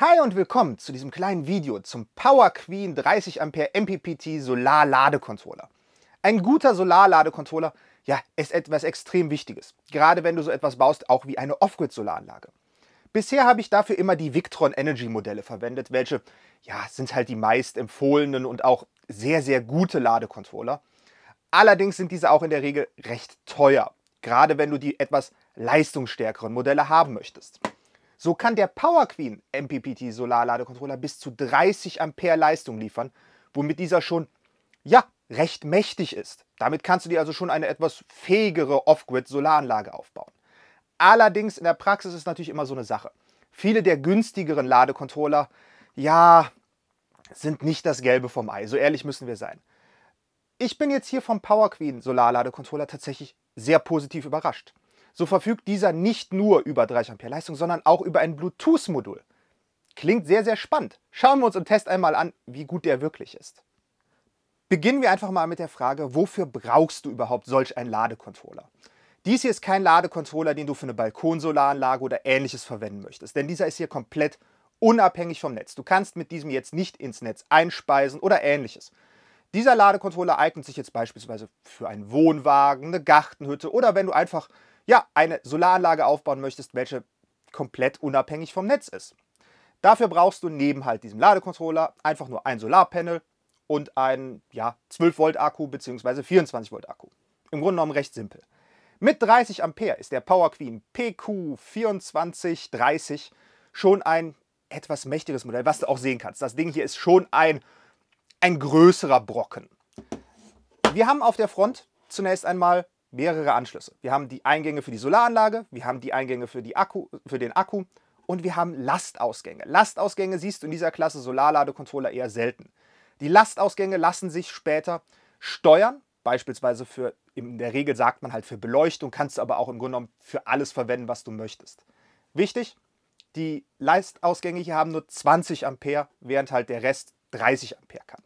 Hi und willkommen zu diesem kleinen Video zum Power Queen 30 Ampere MPPT Solar Ladecontroller. Ein guter Solar Ladecontroller, ja, ist etwas extrem Wichtiges. Gerade wenn du so etwas baust, auch wie eine Off-Grid Solaranlage. Bisher habe ich dafür immer die Victron Energy Modelle verwendet, welche, ja, sind halt die meist empfohlenen und auch sehr, sehr gute Ladecontroller. Allerdings sind diese auch in der Regel recht teuer. Gerade wenn du die etwas leistungsstärkeren Modelle haben möchtest. So kann der Power Queen MPPT Solarladecontroller bis zu 30 Ampere Leistung liefern, womit dieser schon, ja, recht mächtig ist. Damit kannst du dir also schon eine etwas fähigere Off-Grid Solaranlage aufbauen. Allerdings in der Praxis ist natürlich immer so eine Sache. Viele der günstigeren Ladecontroller, ja, sind nicht das Gelbe vom Ei. So ehrlich müssen wir sein. Ich bin jetzt hier vom Power Queen Solarladecontroller tatsächlich sehr positiv überrascht so verfügt dieser nicht nur über 30 Ampere Leistung, sondern auch über ein Bluetooth-Modul. Klingt sehr, sehr spannend. Schauen wir uns im Test einmal an, wie gut der wirklich ist. Beginnen wir einfach mal mit der Frage, wofür brauchst du überhaupt solch einen Ladecontroller? Dies hier ist kein Ladecontroller, den du für eine Balkonsolaranlage oder ähnliches verwenden möchtest, denn dieser ist hier komplett unabhängig vom Netz. Du kannst mit diesem jetzt nicht ins Netz einspeisen oder ähnliches. Dieser Ladecontroller eignet sich jetzt beispielsweise für einen Wohnwagen, eine Gartenhütte oder wenn du einfach ja, eine Solaranlage aufbauen möchtest, welche komplett unabhängig vom Netz ist. Dafür brauchst du neben halt diesem Ladecontroller einfach nur ein Solarpanel und einen ja, 12-Volt-Akku bzw. 24-Volt-Akku. Im Grunde genommen recht simpel. Mit 30 Ampere ist der Power Queen PQ2430 schon ein etwas mächtiges Modell, was du auch sehen kannst. Das Ding hier ist schon ein, ein größerer Brocken. Wir haben auf der Front zunächst einmal mehrere Anschlüsse. Wir haben die Eingänge für die Solaranlage, wir haben die Eingänge für, die Akku, für den Akku und wir haben Lastausgänge. Lastausgänge siehst du in dieser Klasse Solarladecontroller eher selten. Die Lastausgänge lassen sich später steuern, beispielsweise für, in der Regel sagt man halt für Beleuchtung, kannst du aber auch im Grunde genommen für alles verwenden, was du möchtest. Wichtig, die Lastausgänge hier haben nur 20 Ampere, während halt der Rest 30 Ampere kann.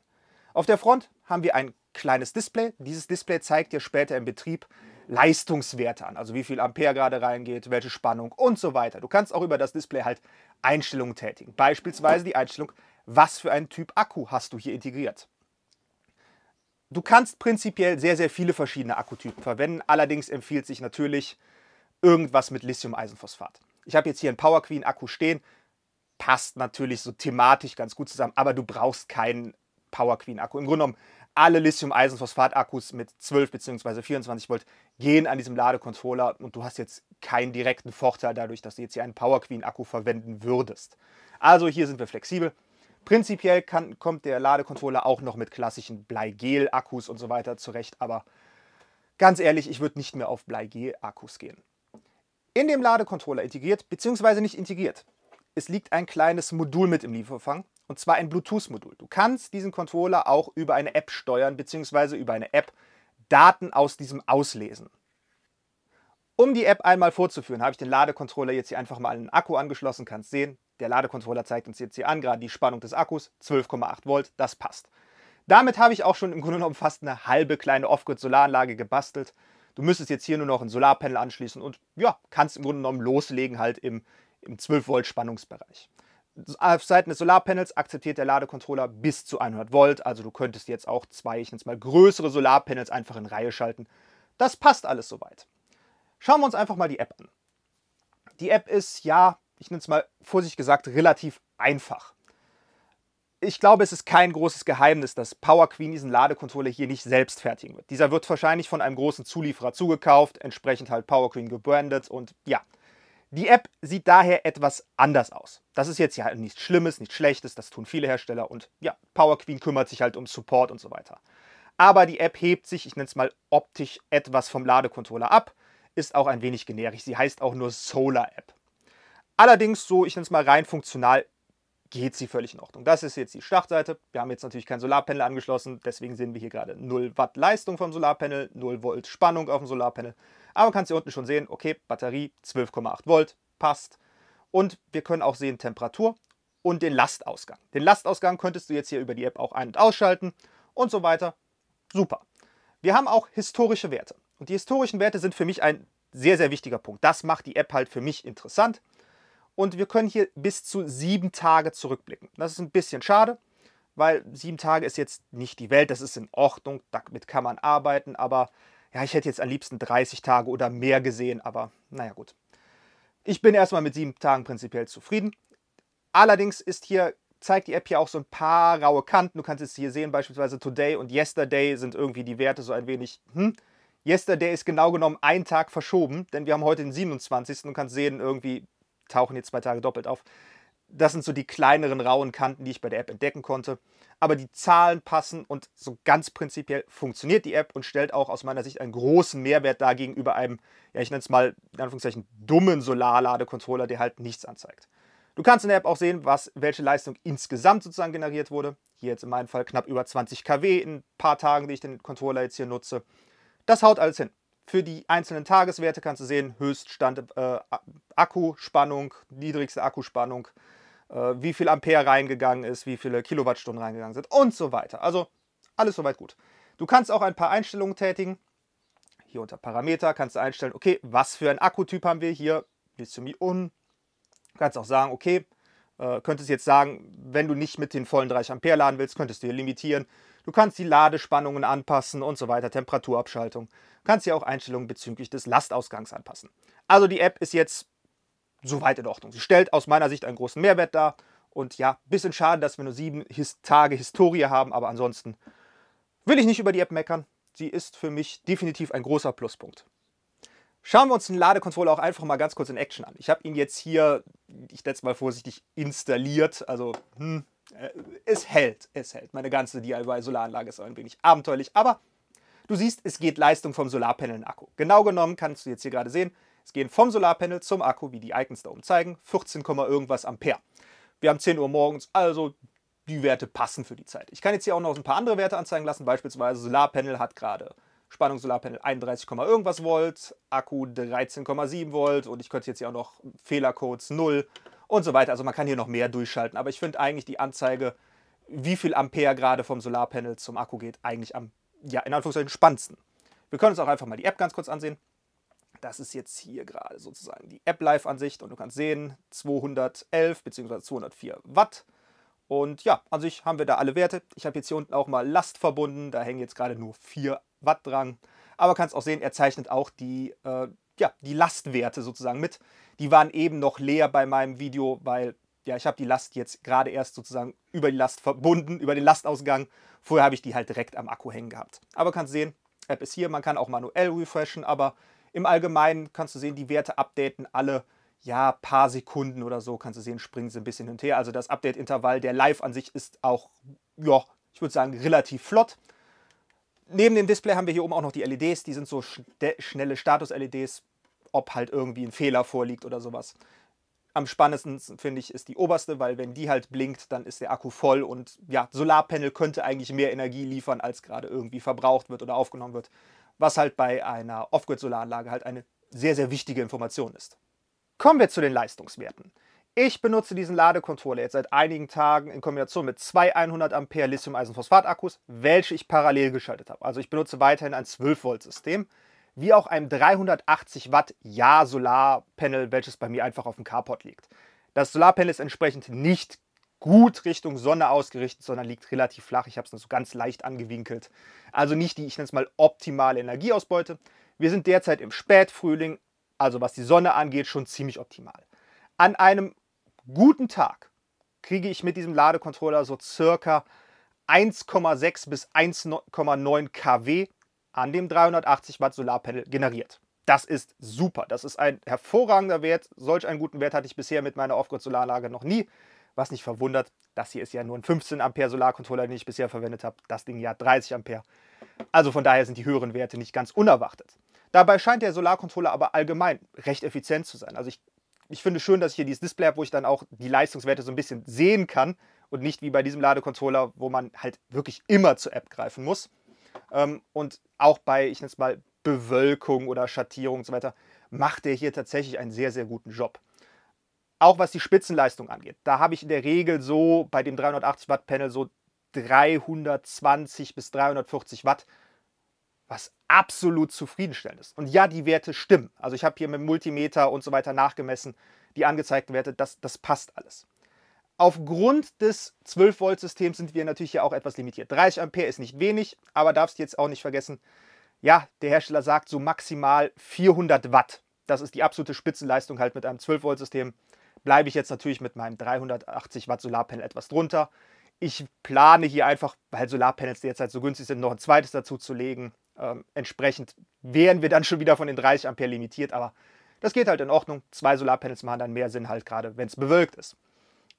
Auf der Front haben wir ein kleines Display. Dieses Display zeigt dir später im Betrieb Leistungswerte an, also wie viel Ampere gerade reingeht, welche Spannung und so weiter. Du kannst auch über das Display halt Einstellungen tätigen. Beispielsweise die Einstellung, was für einen Typ Akku hast du hier integriert. Du kannst prinzipiell sehr, sehr viele verschiedene Akkutypen verwenden, allerdings empfiehlt sich natürlich irgendwas mit Lithium-Eisenphosphat. Ich habe jetzt hier einen Power Queen Akku stehen, passt natürlich so thematisch ganz gut zusammen, aber du brauchst keinen Power Queen Akku. Im Grunde genommen alle Lithium-Eisenphosphat-Akkus mit 12 bzw. 24 Volt gehen an diesem Ladecontroller und du hast jetzt keinen direkten Vorteil dadurch, dass du jetzt hier einen Power Queen Akku verwenden würdest. Also hier sind wir flexibel. Prinzipiell kann, kommt der Ladecontroller auch noch mit klassischen Bleigel-Akkus und so weiter zurecht, aber ganz ehrlich, ich würde nicht mehr auf Bleigel-Akkus gehen. In dem Ladecontroller integriert, bzw. nicht integriert, es liegt ein kleines Modul mit im Lieferfang, und zwar ein Bluetooth-Modul. Du kannst diesen Controller auch über eine App steuern, beziehungsweise über eine App Daten aus diesem auslesen. Um die App einmal vorzuführen, habe ich den Ladecontroller jetzt hier einfach mal an den Akku angeschlossen, kannst sehen, der Ladecontroller zeigt uns jetzt hier an, gerade die Spannung des Akkus, 12,8 Volt, das passt. Damit habe ich auch schon im Grunde genommen fast eine halbe kleine Off-Grid-Solaranlage gebastelt. Du müsstest jetzt hier nur noch ein Solarpanel anschließen und ja, kannst im Grunde genommen loslegen halt im, im 12 Volt Spannungsbereich. Äh, auf Seiten des Solarpanels akzeptiert der Ladecontroller bis zu 100 Volt. Also du könntest jetzt auch zwei, ich nenne es mal größere Solarpanels einfach in Reihe schalten. Das passt alles soweit. Schauen wir uns einfach mal die App an. Die App ist, ja, ich nenne es mal vorsichtig gesagt, relativ einfach. Ich glaube, es ist kein großes Geheimnis, dass Power Queen diesen Ladecontroller hier nicht selbst fertigen wird. Dieser wird wahrscheinlich von einem großen Zulieferer zugekauft, entsprechend halt Power Queen gebrandet und ja, die App sieht daher etwas anders aus. Das ist jetzt ja halt nichts Schlimmes, nichts Schlechtes, das tun viele Hersteller und ja, Power Queen kümmert sich halt um Support und so weiter. Aber die App hebt sich, ich nenne es mal optisch etwas vom Ladecontroller ab, ist auch ein wenig generisch. Sie heißt auch nur Solar App. Allerdings, so ich nenne es mal rein funktional, geht sie völlig in Ordnung. Das ist jetzt die Startseite. Wir haben jetzt natürlich kein Solarpanel angeschlossen, deswegen sehen wir hier gerade 0 Watt Leistung vom Solarpanel, 0 Volt Spannung auf dem Solarpanel. Aber man kann es hier unten schon sehen, okay, Batterie 12,8 Volt, passt. Und wir können auch sehen Temperatur und den Lastausgang. Den Lastausgang könntest du jetzt hier über die App auch ein- und ausschalten und so weiter. Super. Wir haben auch historische Werte. Und die historischen Werte sind für mich ein sehr, sehr wichtiger Punkt. Das macht die App halt für mich interessant und wir können hier bis zu sieben Tage zurückblicken. Das ist ein bisschen schade, weil sieben Tage ist jetzt nicht die Welt, das ist in Ordnung, damit kann man arbeiten, aber ja, ich hätte jetzt am liebsten 30 Tage oder mehr gesehen, aber naja gut. Ich bin erstmal mit sieben Tagen prinzipiell zufrieden. Allerdings ist hier, zeigt die App hier auch so ein paar raue Kanten. Du kannst es hier sehen, beispielsweise Today und Yesterday sind irgendwie die Werte so ein wenig, hm, Yesterday ist genau genommen ein Tag verschoben, denn wir haben heute den 27. und kannst sehen, irgendwie tauchen die zwei Tage doppelt auf. Das sind so die kleineren rauen Kanten, die ich bei der App entdecken konnte. Aber die Zahlen passen und so ganz prinzipiell funktioniert die App und stellt auch aus meiner Sicht einen großen Mehrwert dar gegenüber einem, ja, ich nenne es mal in Anführungszeichen, dummen Solarladecontroller, der halt nichts anzeigt. Du kannst in der App auch sehen, was, welche Leistung insgesamt sozusagen generiert wurde. Hier jetzt in meinem Fall knapp über 20 kW in ein paar Tagen, die ich den Controller jetzt hier nutze. Das haut alles hin. Für die einzelnen Tageswerte kannst du sehen, Höchststand äh, Akkuspannung, niedrigste Akkuspannung, äh, wie viel Ampere reingegangen ist, wie viele Kilowattstunden reingegangen sind und so weiter. Also alles soweit gut. Du kannst auch ein paar Einstellungen tätigen. Hier unter Parameter kannst du einstellen, okay, was für ein Akkutyp haben wir hier? Lithium-Ionen. Du kannst auch sagen, okay, äh, könntest jetzt sagen, wenn du nicht mit den vollen 30 Ampere laden willst, könntest du hier limitieren. Du kannst die Ladespannungen anpassen und so weiter, Temperaturabschaltung kannst hier auch Einstellungen bezüglich des Lastausgangs anpassen. Also die App ist jetzt soweit in Ordnung. Sie stellt aus meiner Sicht einen großen Mehrwert dar. Und ja, bisschen schade, dass wir nur sieben His Tage Historie haben, aber ansonsten will ich nicht über die App meckern. Sie ist für mich definitiv ein großer Pluspunkt. Schauen wir uns den Ladecontroller auch einfach mal ganz kurz in Action an. Ich habe ihn jetzt hier, ich nenne es mal vorsichtig, installiert. Also, hm, äh, es hält, es hält. Meine ganze DIY-Solaranlage ist ein wenig abenteuerlich, aber Du siehst, es geht Leistung vom Solarpanel in Akku. Genau genommen kannst du jetzt hier gerade sehen, es gehen vom Solarpanel zum Akku, wie die Icons da oben zeigen, 14, irgendwas Ampere. Wir haben 10 Uhr morgens, also die Werte passen für die Zeit. Ich kann jetzt hier auch noch ein paar andere Werte anzeigen lassen, beispielsweise Solarpanel hat gerade Spannung Solarpanel 31, irgendwas Volt, Akku 13,7 Volt und ich könnte jetzt hier auch noch Fehlercodes 0 und so weiter. Also man kann hier noch mehr durchschalten, aber ich finde eigentlich die Anzeige, wie viel Ampere gerade vom Solarpanel zum Akku geht, eigentlich am ja, in Anführungszeichen spannendsten. Wir können uns auch einfach mal die App ganz kurz ansehen. Das ist jetzt hier gerade sozusagen die App-Live-Ansicht und du kannst sehen, 211 bzw. 204 Watt. Und ja, an sich haben wir da alle Werte. Ich habe jetzt hier unten auch mal Last verbunden, da hängen jetzt gerade nur 4 Watt dran. Aber kannst auch sehen, er zeichnet auch die, äh, ja, die Lastwerte sozusagen mit. Die waren eben noch leer bei meinem Video, weil ja, ich habe die Last jetzt gerade erst sozusagen über die Last verbunden, über den Lastausgang. Vorher habe ich die halt direkt am Akku hängen gehabt. Aber kannst sehen, App ist hier, man kann auch manuell refreshen, aber im Allgemeinen kannst du sehen, die Werte updaten alle ja, paar Sekunden oder so, kannst du sehen, springen sie ein bisschen hin und her. Also das Update-Intervall, der Live an sich ist auch, ja, ich würde sagen, relativ flott. Neben dem Display haben wir hier oben auch noch die LEDs, die sind so schnelle Status-LEDs, ob halt irgendwie ein Fehler vorliegt oder sowas am spannendsten finde ich ist die oberste, weil wenn die halt blinkt, dann ist der Akku voll und ja, Solarpanel könnte eigentlich mehr Energie liefern, als gerade irgendwie verbraucht wird oder aufgenommen wird, was halt bei einer Off-Grid-Solaranlage halt eine sehr, sehr wichtige Information ist. Kommen wir zu den Leistungswerten. Ich benutze diesen Ladecontroller jetzt seit einigen Tagen in Kombination mit zwei 100 Ampere Lithium-Eisenphosphat-Akkus, welche ich parallel geschaltet habe. Also ich benutze weiterhin ein 12 Volt-System wie auch einem 380 Watt Ja Solarpanel, welches bei mir einfach auf dem Carport liegt. Das Solarpanel ist entsprechend nicht gut Richtung Sonne ausgerichtet, sondern liegt relativ flach. Ich habe es nur so ganz leicht angewinkelt. Also nicht die, ich nenne es mal, optimale Energieausbeute. Wir sind derzeit im Spätfrühling, also was die Sonne angeht, schon ziemlich optimal. An einem guten Tag kriege ich mit diesem Ladecontroller so circa 1,6 bis 1,9 kW an dem 380 Watt Solarpanel generiert. Das ist super. Das ist ein hervorragender Wert. Solch einen guten Wert hatte ich bisher mit meiner Off-Grid-Solaranlage noch nie. Was nicht verwundert, das hier ist ja nur ein 15 Ampere Solarcontroller, den ich bisher verwendet habe. Das Ding hier hat 30 Ampere. Also von daher sind die höheren Werte nicht ganz unerwartet. Dabei scheint der Solarcontroller aber allgemein recht effizient zu sein. Also ich, ich finde schön, dass ich hier dieses Display habe, wo ich dann auch die Leistungswerte so ein bisschen sehen kann und nicht wie bei diesem Ladecontroller, wo man halt wirklich immer zur App greifen muss. Ähm, und auch bei, ich nenne es mal, Bewölkung oder Schattierung und so weiter, macht er hier tatsächlich einen sehr, sehr guten Job. Auch was die Spitzenleistung angeht, da habe ich in der Regel so bei dem 380 Watt Panel so 320 bis 340 Watt, was absolut zufriedenstellend ist. Und ja, die Werte stimmen. Also ich habe hier mit dem Multimeter und so weiter nachgemessen, die angezeigten Werte, das, das passt alles. Aufgrund des 12-Volt-Systems sind wir natürlich ja auch etwas limitiert. 30 Ampere ist nicht wenig, aber darfst jetzt auch nicht vergessen, ja, der Hersteller sagt so maximal 400 Watt. Das ist die absolute Spitzenleistung halt mit einem 12-Volt-System. Bleibe ich jetzt natürlich mit meinem 380 Watt Solarpanel etwas drunter. Ich plane hier einfach, weil Solarpanels derzeit so günstig sind, noch ein zweites dazu zu legen. Ähm, entsprechend wären wir dann schon wieder von den 30 Ampere limitiert, aber das geht halt in Ordnung. Zwei Solarpanels machen dann mehr Sinn halt gerade, wenn es bewölkt ist.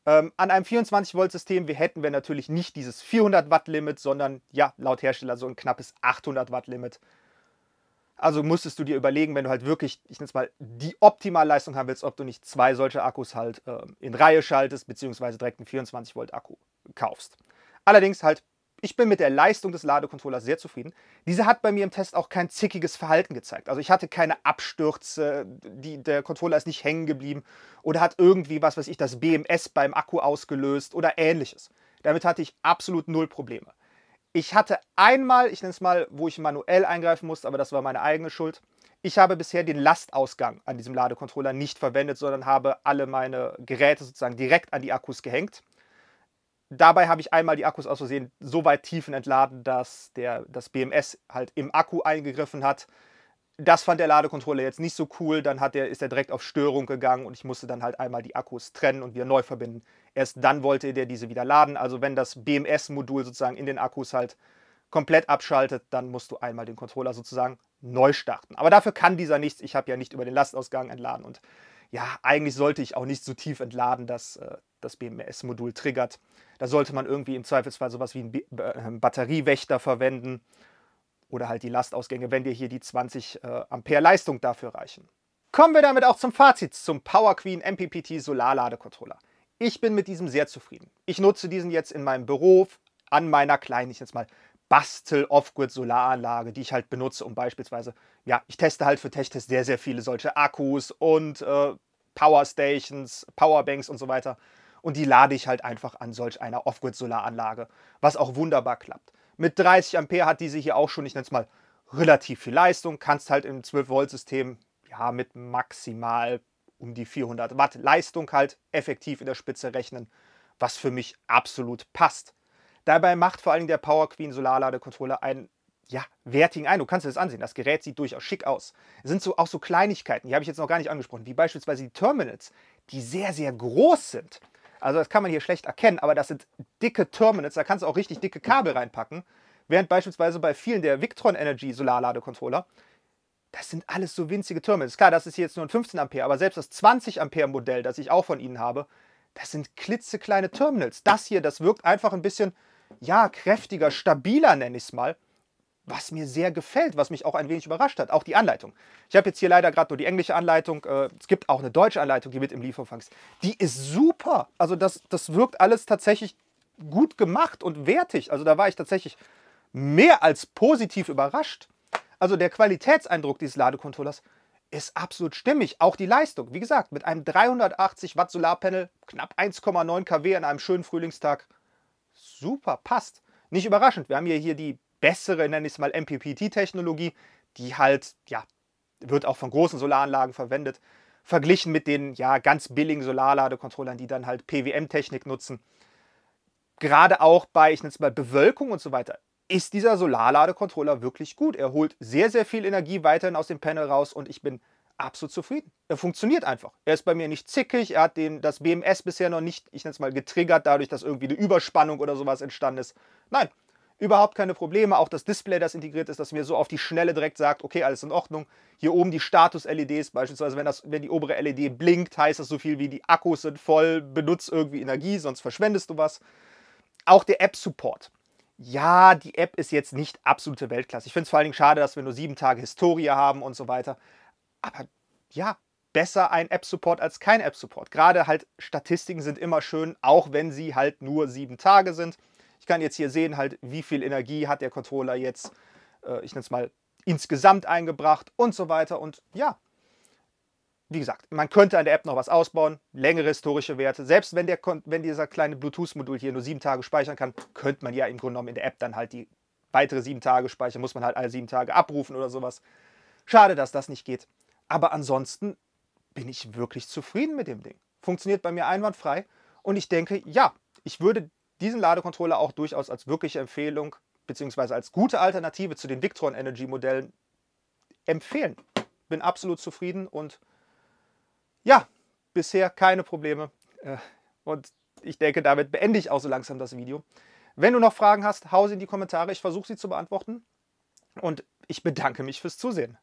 Ähm, an einem 24-Volt-System hätten wir natürlich nicht dieses 400-Watt-Limit, sondern ja, laut Hersteller so ein knappes 800-Watt-Limit. Also musstest du dir überlegen, wenn du halt wirklich, ich nenne es mal, die Optimalleistung haben willst, ob du nicht zwei solche Akkus halt äh, in Reihe schaltest, beziehungsweise direkt einen 24-Volt-Akku kaufst. Allerdings halt ich bin mit der Leistung des Ladecontrollers sehr zufrieden. Dieser hat bei mir im Test auch kein zickiges Verhalten gezeigt. Also ich hatte keine Abstürze, die, der Controller ist nicht hängen geblieben oder hat irgendwie, was was ich, das BMS beim Akku ausgelöst oder ähnliches. Damit hatte ich absolut null Probleme. Ich hatte einmal, ich nenne es mal, wo ich manuell eingreifen musste, aber das war meine eigene Schuld. Ich habe bisher den Lastausgang an diesem Ladecontroller nicht verwendet, sondern habe alle meine Geräte sozusagen direkt an die Akkus gehängt dabei habe ich einmal die Akkus aus Versehen so weit tiefen entladen, dass der, das BMS halt im Akku eingegriffen hat. Das fand der Ladecontroller jetzt nicht so cool. Dann hat der, ist er direkt auf Störung gegangen und ich musste dann halt einmal die Akkus trennen und wieder neu verbinden. Erst dann wollte der diese wieder laden. Also wenn das BMS-Modul sozusagen in den Akkus halt komplett abschaltet, dann musst du einmal den Controller sozusagen neu starten. Aber dafür kann dieser nichts. Ich habe ja nicht über den Lastausgang entladen und ja, eigentlich sollte ich auch nicht so tief entladen, dass äh, das BMS-Modul triggert. Da sollte man irgendwie im Zweifelsfall sowas wie einen äh, ähm, Batteriewächter verwenden oder halt die Lastausgänge, wenn dir hier die 20 äh, Ampere Leistung dafür reichen. Kommen wir damit auch zum Fazit zum Power Queen MPPT Solarladecontroller. Ich bin mit diesem sehr zufrieden. Ich nutze diesen jetzt in meinem Büro an meiner kleinen, ich jetzt mal Bastel-Off-Grid-Solaranlage, die ich halt benutze, um beispielsweise, ja, ich teste halt für Techtest sehr, sehr viele solche Akkus und äh, Powerstations, Powerbanks und so weiter und die lade ich halt einfach an solch einer Off-Grid-Solaranlage, was auch wunderbar klappt. Mit 30 Ampere hat diese hier auch schon, ich nenne es mal, relativ viel Leistung, kannst halt im 12-Volt-System ja mit maximal um die 400 Watt Leistung halt effektiv in der Spitze rechnen, was für mich absolut passt. Dabei macht vor allem der Power Queen Solarladecontroller einen ja, wertigen Eindruck. Kannst du das ansehen? Das Gerät sieht durchaus schick aus. Es sind so, auch so Kleinigkeiten, die habe ich jetzt noch gar nicht angesprochen, wie beispielsweise die Terminals, die sehr, sehr groß sind. Also das kann man hier schlecht erkennen, aber das sind dicke Terminals, da kannst du auch richtig dicke Kabel reinpacken. Während beispielsweise bei vielen der Victron Energy Solarladecontroller, das sind alles so winzige Terminals. Klar, das ist jetzt nur ein 15 Ampere, aber selbst das 20 Ampere Modell, das ich auch von ihnen habe, das sind klitzekleine Terminals. Das hier, das wirkt einfach ein bisschen, ja, kräftiger, stabiler nenne ich es mal was mir sehr gefällt, was mich auch ein wenig überrascht hat, auch die Anleitung. Ich habe jetzt hier leider gerade nur die englische Anleitung. Äh, es gibt auch eine deutsche Anleitung, die mit im Lieferumfang ist. Die ist super. Also das, das wirkt alles tatsächlich gut gemacht und wertig. Also da war ich tatsächlich mehr als positiv überrascht. Also der Qualitätseindruck dieses Ladecontrollers ist absolut stimmig. Auch die Leistung. Wie gesagt, mit einem 380 Watt Solarpanel, knapp 1,9 kW an einem schönen Frühlingstag. Super, passt. Nicht überraschend. Wir haben hier, hier die bessere, nenne ich es mal, MPPT-Technologie, die halt, ja, wird auch von großen Solaranlagen verwendet, verglichen mit den ja ganz billigen Solarladecontrollern, die dann halt PWM-Technik nutzen. Gerade auch bei, ich nenne es mal, Bewölkung und so weiter, ist dieser Solarladecontroller wirklich gut. Er holt sehr, sehr viel Energie weiterhin aus dem Panel raus und ich bin absolut zufrieden. Er funktioniert einfach. Er ist bei mir nicht zickig, er hat den, das BMS bisher noch nicht, ich nenne es mal, getriggert, dadurch, dass irgendwie eine Überspannung oder sowas entstanden ist. Nein, überhaupt keine Probleme. Auch das Display, das integriert ist, das mir so auf die Schnelle direkt sagt, okay, alles in Ordnung. Hier oben die Status-LEDs beispielsweise, wenn, das, wenn die obere LED blinkt, heißt das so viel wie, die Akkus sind voll, benutzt irgendwie Energie, sonst verschwendest du was. Auch der App-Support. Ja, die App ist jetzt nicht absolute Weltklasse. Ich finde es vor allen Dingen schade, dass wir nur sieben Tage Historie haben und so weiter. Aber ja, besser ein App-Support als kein App-Support. Gerade halt Statistiken sind immer schön, auch wenn sie halt nur sieben Tage sind. Ich kann jetzt hier sehen, halt, wie viel Energie hat der Controller jetzt, äh, ich nenne es mal, insgesamt eingebracht und so weiter. Und ja, wie gesagt, man könnte an der App noch was ausbauen, längere historische Werte. Selbst wenn, der, wenn dieser kleine Bluetooth-Modul hier nur sieben Tage speichern kann, könnte man ja im Grunde genommen in der App dann halt die weitere sieben Tage speichern, muss man halt alle sieben Tage abrufen oder sowas. Schade, dass das nicht geht. Aber ansonsten bin ich wirklich zufrieden mit dem Ding. Funktioniert bei mir einwandfrei und ich denke, ja, ich würde diesen Ladecontroller auch durchaus als wirkliche Empfehlung beziehungsweise als gute Alternative zu den Victron Energy Modellen empfehlen. Bin absolut zufrieden und ja, bisher keine Probleme. Äh, und ich denke, damit beende ich auch so langsam das Video. Wenn du noch Fragen hast, hau sie in die Kommentare. Ich versuche sie zu beantworten. Und ich bedanke mich fürs Zusehen.